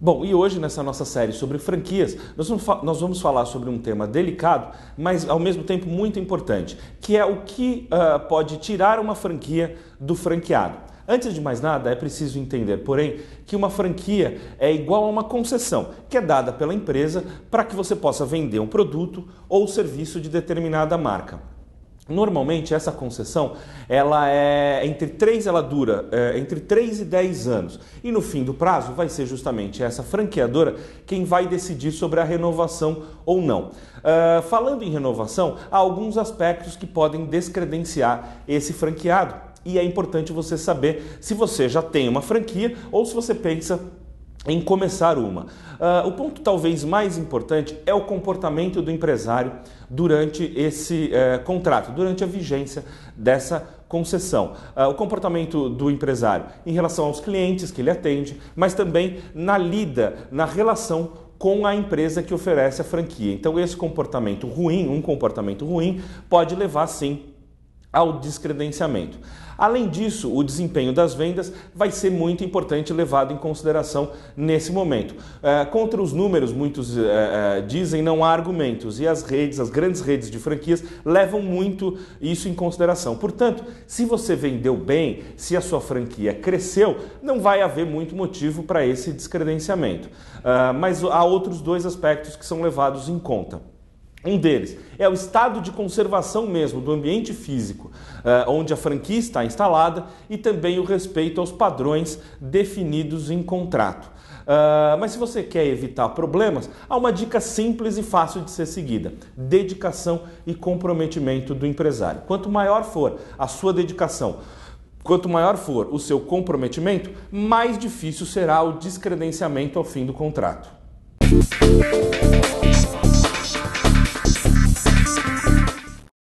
Bom, e hoje nessa nossa série sobre franquias, nós vamos, falar sobre um tema delicado, mas ao mesmo tempo muito importante, que é o que uh, pode tirar uma franquia do franqueado. Antes de mais nada, é preciso entender, porém, que uma franquia é igual a uma concessão que é dada pela empresa para que você possa vender um produto ou serviço de determinada marca. Normalmente essa concessão ela é entre 3 ela dura é, entre 3 e 10 anos. E no fim do prazo vai ser justamente essa franqueadora quem vai decidir sobre a renovação ou não. Uh, falando em renovação, há alguns aspectos que podem descredenciar esse franqueado. E é importante você saber se você já tem uma franquia ou se você pensa em começar uma. Uh, o ponto talvez mais importante é o comportamento do empresário durante esse uh, contrato, durante a vigência dessa concessão. Uh, o comportamento do empresário em relação aos clientes que ele atende, mas também na lida, na relação com a empresa que oferece a franquia. Então, esse comportamento ruim, um comportamento ruim, pode levar sim ao descredenciamento. Além disso, o desempenho das vendas vai ser muito importante levado em consideração nesse momento. É, contra os números, muitos é, é, dizem não há argumentos e as redes, as grandes redes de franquias, levam muito isso em consideração. Portanto, se você vendeu bem, se a sua franquia cresceu, não vai haver muito motivo para esse descredenciamento. É, mas há outros dois aspectos que são levados em conta. Um deles é o estado de conservação mesmo do ambiente físico, eh, onde a franquia está instalada, e também o respeito aos padrões definidos em contrato. Eh, mas se você quer evitar problemas, há uma dica simples e fácil de ser seguida: dedicação e comprometimento do empresário. Quanto maior for a sua dedicação, Quanto maior for o seu comprometimento, mais difícil será o descredenciamento ao fim do contrato.